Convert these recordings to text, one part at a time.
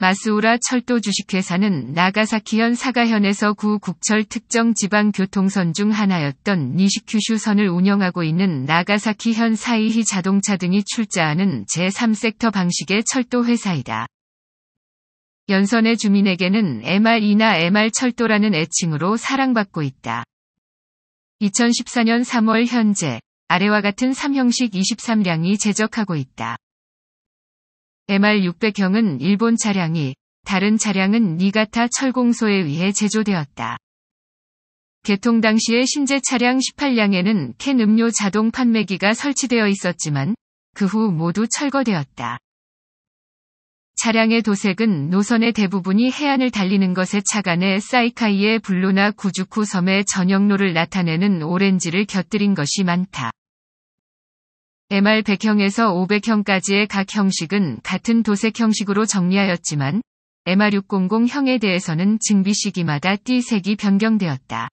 마스우라 철도 주식회사는 나가사키현 사가현에서 구 국철 특정 지방 교통선 중 하나였던 니시큐슈선을 운영하고 있는 나가사키현 사이히 자동차 등이 출자하는 제3섹터 방식의 철도 회사이다. 연선의 주민에게는 MR이나 MR 철도라는 애칭으로 사랑받고 있다. 2014년 3월 현재 아래와 같은 3형식 23량이 제적하고 있다. MR600형은 일본 차량이 다른 차량은 니가타 철공소에 의해 제조되었다. 개통 당시의 신제 차량 18량에는 캔 음료 자동 판매기가 설치되어 있었지만 그 후 모두 철거되었다. 차량의 도색은 노선의 대부분이 해안을 달리는 것에 착안해 사이카이의 블루나 구주쿠 섬의 전역로를 나타내는 오렌지를 곁들인 것이 많다. MR 100형에서 500형까지의 각 형식은 같은 도색 형식으로 정리하였지만 MR 600형에 대해서는 증비 시기마다 띠 색이 변경되었다.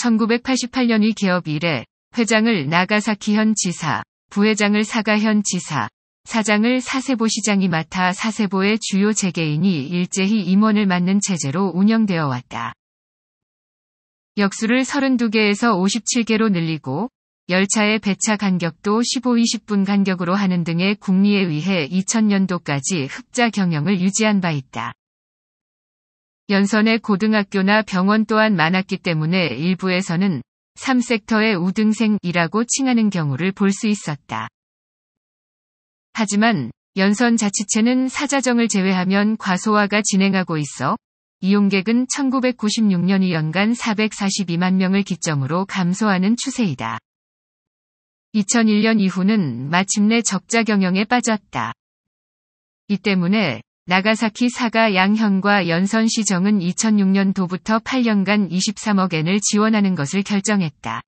1988년이 개업 이래 회장을 나가사키현 지사, 부회장을 사가현 지사, 사장을 사세보 시장이 맡아 사세보의 주요 재계인이 일제히 임원을 맡는 체제로 운영되어 왔다. 역수를 32개에서 57개로 늘리고 열차의 배차 간격도 15-20분 간격으로 하는 등의 국리에 의해 2000년도까지 흑자 경영을 유지한 바 있다. 연선의 고등학교나 병원 또한 많았기 때문에 일부에서는 3섹터의 우등생이라고 칭하는 경우를 볼 수 있었다. 하지만 연선 자치체는 사자정을 제외하면 과소화가 진행하고 있어 이용객은 1996년 2연간 442만 명을 기점으로 감소하는 추세이다. 2001년 이후는 마침내 적자 경영에 빠졌다. 이 때문에 나가사키 사가 양현과 연선 시정은 2006년도부터 8년간 23억 엔을 지원하는 것을 결정했다.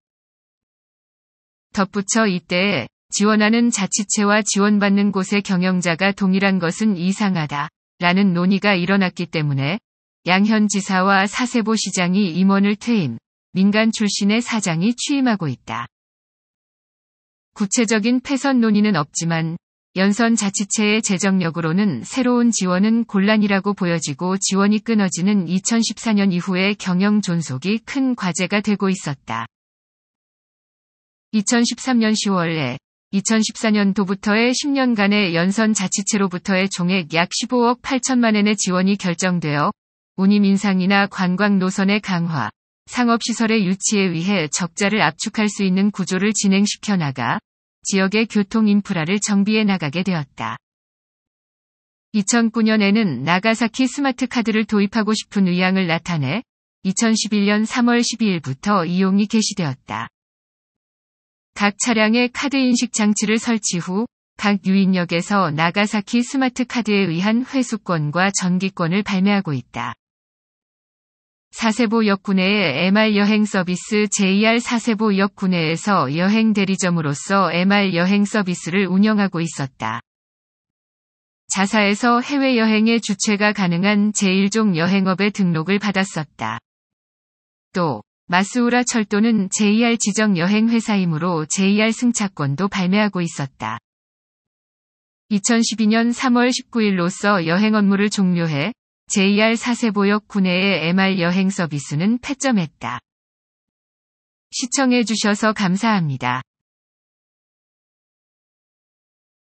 덧붙여 이때 지원하는 자치체와 지원받는 곳의 경영자가 동일한 것은 이상하다. 라는 논의가 일어났기 때문에 양현 지사와 사세보 시장이 임원을 퇴임, 민간 출신의 사장이 취임하고 있다. 구체적인 폐선 논의는 없지만 연선 자치체의 재정력으로는 새로운 지원은 곤란이라고 보여지고 지원이 끊어지는 2014년 이후의 경영 존속이 큰 과제가 되고 있었다. 2013년 10월에 2014년도부터의 10년간의 연선 자치체로부터의 총액약 15억 8천만 엔의 지원이 결정되어 운임 인상이나 관광 노선의 강화, 상업시설의 유치에 의해 적자를 압축할 수 있는 구조를 진행시켜 나가 지역의 교통 인프라를 정비해 나가게 되었다. 2009년에는 나가사키 스마트 카드를 도입하고 싶은 의향을 나타내 2011년 3월 12일부터 이용이 개시되었다. 각차량의 카드 인식 장치를 설치 후 각 유인역에서 나가사키 스마트 카드에 의한 회수권과 전기권을 발매하고 있다. 사세보역 군내의 MR 여행 서비스 JR 사세보역 군에에서 여행 대리점으로서 MR 여행 서비스를 운영하고 있었다. 자사에서 해외여행의 주체가 가능한 제1종 여행업의 등록을 받았었다. 또, 마스우라 철도는 JR 지정 여행회사이므로 JR 승차권도 발매하고 있었다. 2012년 3월 19일로서 여행 업무를 종료해 JR 사세보역 구내의 MR 여행 서비스는 폐점했다. 시청해주셔서 감사합니다.